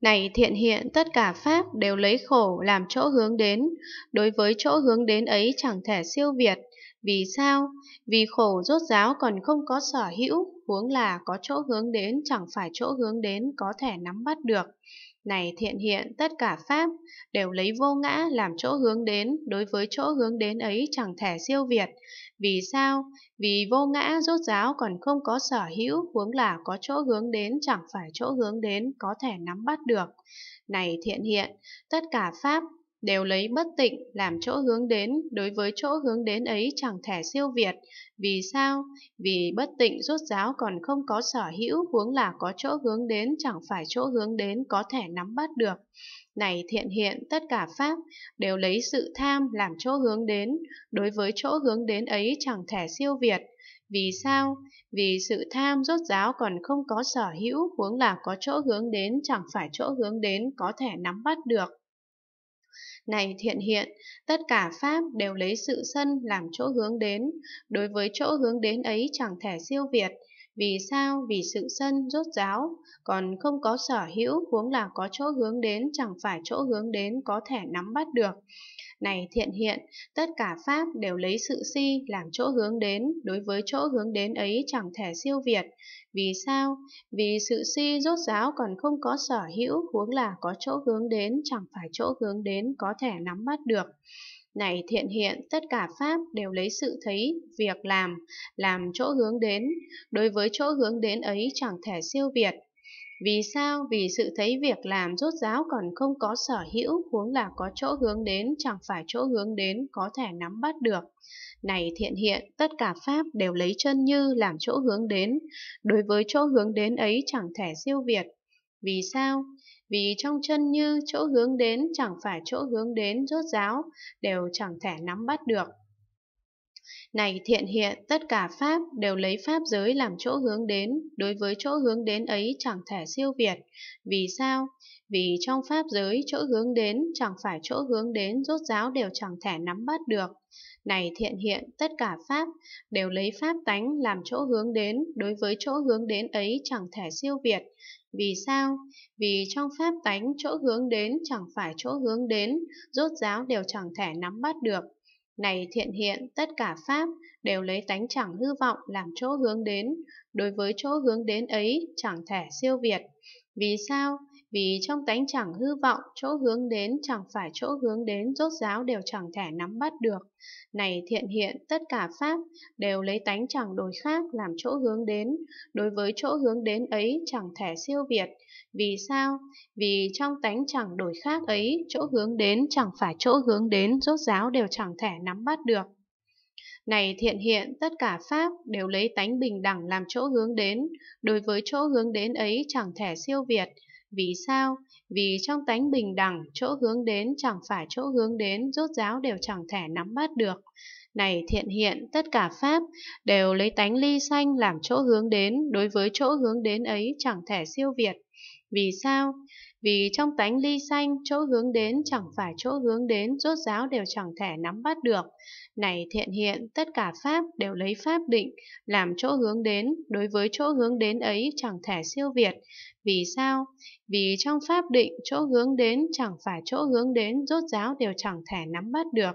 Này thiện hiện tất cả pháp đều lấy khổ làm chỗ hướng đến, đối với chỗ hướng đến ấy chẳng thể siêu việt, vì sao? Vì khổ rốt ráo còn không có sở hữu, huống là có chỗ hướng đến chẳng phải chỗ hướng đến có thể nắm bắt được. Này thiện hiện, tất cả Pháp đều lấy vô ngã làm chỗ hướng đến, đối với chỗ hướng đến ấy chẳng thể siêu việt. Vì sao? Vì vô ngã rốt ráo còn không có sở hữu, huống là có chỗ hướng đến chẳng phải chỗ hướng đến có thể nắm bắt được. Này thiện hiện, tất cả Pháp đều lấy bất tịnh làm chỗ hướng đến, đối với chỗ hướng đến ấy chẳng thể siêu việt. Vì sao? Vì bất tịnh rốt ráo còn không có sở hữu, huống là có chỗ hướng đến chẳng phải chỗ hướng đến có thể nắm bắt được. Này thiện hiện, tất cả Pháp đều lấy sự tham làm chỗ hướng đến, đối với chỗ hướng đến ấy chẳng thể siêu việt. Vì sao? Vì sự tham rốt ráo còn không có sở hữu, huống là có chỗ hướng đến chẳng phải chỗ hướng đến có thể nắm bắt được. Này thiện hiện, tất cả Pháp đều lấy sự sân làm chỗ hướng đến, đối với chỗ hướng đến ấy chẳng thể siêu việt, vì sao vì sự sân rốt ráo, còn không có sở hữu huống là có chỗ hướng đến chẳng phải chỗ hướng đến có thể nắm bắt được. Này thiện hiện, tất cả Pháp đều lấy sự si làm chỗ hướng đến, đối với chỗ hướng đến ấy chẳng thể siêu việt. Vì sao? Vì sự si rốt ráo còn không có sở hữu, huống là có chỗ hướng đến chẳng phải chỗ hướng đến có thể nắm bắt được. Này thiện hiện, tất cả Pháp đều lấy sự thấy, việc làm, làm chỗ hướng đến. Đối với chỗ hướng đến ấy chẳng thể siêu việt. Vì sao? Vì sự thấy việc làm rốt ráo còn không có sở hữu, huống là có chỗ hướng đến, chẳng phải chỗ hướng đến có thể nắm bắt được. Này thiện hiện, tất cả Pháp đều lấy chân như làm chỗ hướng đến. Đối với chỗ hướng đến ấy chẳng thể siêu việt. Vì sao? vì trong chân như chỗ hướng đến chẳng phải chỗ hướng đến rốt ráo, đều chẳng thể nắm bắt được. Này thiện hiện, tất cả Pháp đều lấy Pháp giới làm chỗ hướng đến, đối với chỗ hướng đến ấy chẳng thể siêu việt. Vì sao? Vì trong Pháp giới chỗ hướng đến chẳng phải chỗ hướng đến rốt giáo đều chẳng thể nắm bắt được. Này thiện hiện, tất cả Pháp đều lấy Pháp tánh làm chỗ hướng đến, đối với chỗ hướng đến ấy chẳng thể siêu việt. Vì sao? Vì trong Pháp tánh chỗ hướng đến chẳng phải chỗ hướng đến, rốt giáo đều chẳng thể nắm bắt được. Này thiện hiện, tất cả Pháp đều lấy tánh chẳng hư vọng làm chỗ hướng đến, đối với chỗ hướng đến ấy chẳng thể siêu việt. Vì sao? vì trong tánh chẳng hư vọng, chỗ hướng đến chẳng phải chỗ hướng đến rốt ráo đều chẳng thể nắm bắt được. Này thiện hiện, tất cả pháp đều lấy tánh chẳng đổi khác làm chỗ hướng đến, đối với chỗ hướng đến ấy chẳng thể siêu việt. Vì sao? Vì trong tánh chẳng đổi khác ấy, chỗ hướng đến chẳng phải chỗ hướng đến rốt ráo đều chẳng thể nắm bắt được. Này thiện hiện, tất cả Pháp đều lấy tánh bình đẳng làm chỗ hướng đến, đối với chỗ hướng đến ấy chẳng thể siêu việt, vì sao? Vì trong tánh bình đẳng, chỗ hướng đến chẳng phải chỗ hướng đến, rốt ráo đều chẳng thể nắm bắt được. Này thiện hiện, tất cả Pháp đều lấy tánh ly xanh làm chỗ hướng đến, đối với chỗ hướng đến ấy chẳng thể siêu việt. Vì sao? Vì trong tánh ly xanh, chỗ hướng đến chẳng phải chỗ hướng đến, rốt giáo đều chẳng thể nắm bắt được. Này thiện hiện, tất cả Pháp đều lấy Pháp định, làm chỗ hướng đến, đối với chỗ hướng đến ấy chẳng thể siêu việt. Vì sao? Vì trong Pháp định, chỗ hướng đến chẳng phải chỗ hướng đến, rốt giáo đều chẳng thể nắm bắt được.